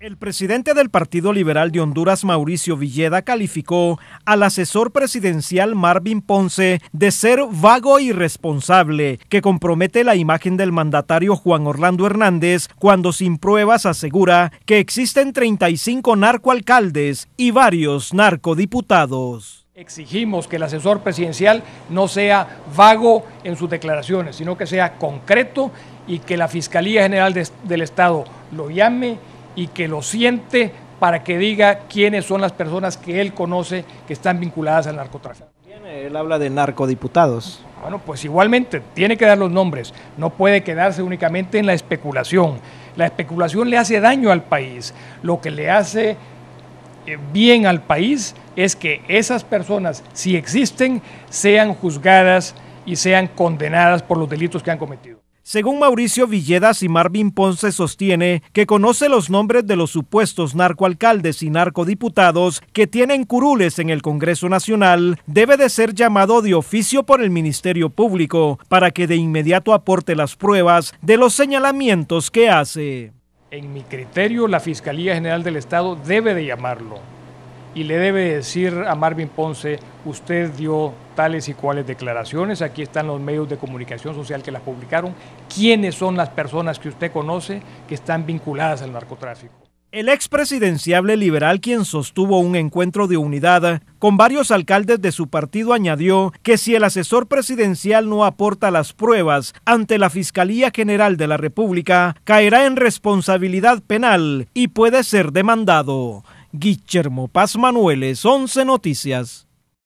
El presidente del Partido Liberal de Honduras, Mauricio Villeda, calificó al asesor presidencial Marvin Ponce de ser vago y responsable, que compromete la imagen del mandatario Juan Orlando Hernández cuando sin pruebas asegura que existen 35 narcoalcaldes y varios narcodiputados. Exigimos que el asesor presidencial no sea vago en sus declaraciones, sino que sea concreto y que la Fiscalía General del Estado lo llame y que lo siente para que diga quiénes son las personas que él conoce que están vinculadas al narcotráfico. Él habla de narcodiputados. Bueno, pues igualmente tiene que dar los nombres, no puede quedarse únicamente en la especulación. La especulación le hace daño al país. Lo que le hace eh, bien al país es que esas personas, si existen, sean juzgadas y sean condenadas por los delitos que han cometido. Según Mauricio Villedas y Marvin Ponce sostiene que conoce los nombres de los supuestos narcoalcaldes y narcodiputados que tienen curules en el Congreso Nacional, debe de ser llamado de oficio por el Ministerio Público para que de inmediato aporte las pruebas de los señalamientos que hace. En mi criterio, la Fiscalía General del Estado debe de llamarlo y le debe decir a Marvin Ponce, usted dio tales y cuales declaraciones, aquí están los medios de comunicación social que las publicaron, quiénes son las personas que usted conoce que están vinculadas al narcotráfico. El expresidenciable liberal quien sostuvo un encuentro de unidad con varios alcaldes de su partido añadió que si el asesor presidencial no aporta las pruebas ante la Fiscalía General de la República, caerá en responsabilidad penal y puede ser demandado. Guillermo Paz Manueles, 11 Noticias.